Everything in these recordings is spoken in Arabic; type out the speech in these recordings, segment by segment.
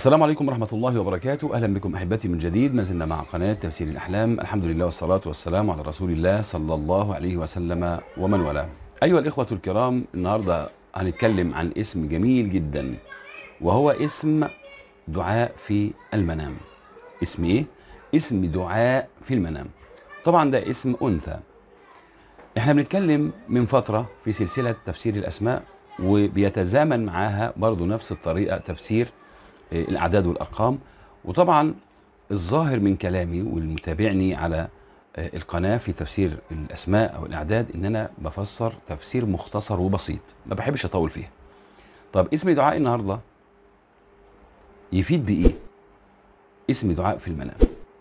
السلام عليكم ورحمة الله وبركاته أهلا بكم أحبتي من جديد ما زلنا مع قناة تفسير الأحلام الحمد لله والصلاة والسلام على رسول الله صلى الله عليه وسلم ومن والاه أيها الإخوة الكرام النهاردة هنتكلم عن اسم جميل جدا وهو اسم دعاء في المنام اسم إيه؟ اسم دعاء في المنام طبعا ده اسم أنثى احنا بنتكلم من فترة في سلسلة تفسير الأسماء وبيتزامن معاها برضو نفس الطريقة تفسير الاعداد والارقام وطبعا الظاهر من كلامي والمتابعني على آه، القناه في تفسير الاسماء او الاعداد ان انا بفسر تفسير مختصر وبسيط ما بحبش اطول فيها طب اسم دعاء النهارده يفيد بايه اسم دعاء في المنام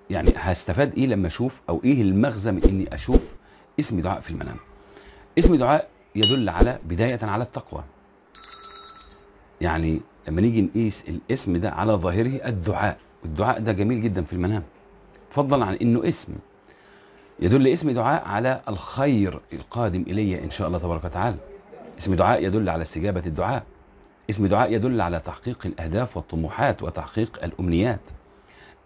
يعني هستفاد ايه لما اشوف او ايه المغزى من اني اشوف اسم دعاء في المنام اسم دعاء يدل على بدايه على التقوى يعني لما نيجي نقيس الاسم ده على ظاهره الدعاء والدعاء ده جميل جدا في المنام فضلا عن انه اسم يدل اسم دعاء على الخير القادم الي ان شاء الله تبارك وتعالى اسم دعاء يدل على استجابه الدعاء اسم دعاء يدل على تحقيق الاهداف والطموحات وتحقيق الامنيات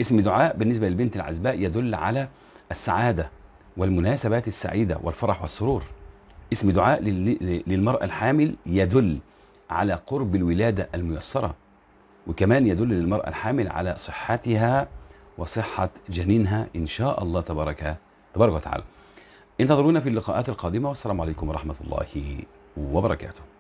اسم دعاء بالنسبه للبنت العزباء يدل على السعاده والمناسبات السعيده والفرح والسرور اسم دعاء للمراه الحامل يدل على قرب الولادة الميسرة وكمان يدل للمرأة الحامل على صحتها وصحة جنينها إن شاء الله تبارك تبارك وتعالى انتظرونا في اللقاءات القادمة والسلام عليكم ورحمة الله وبركاته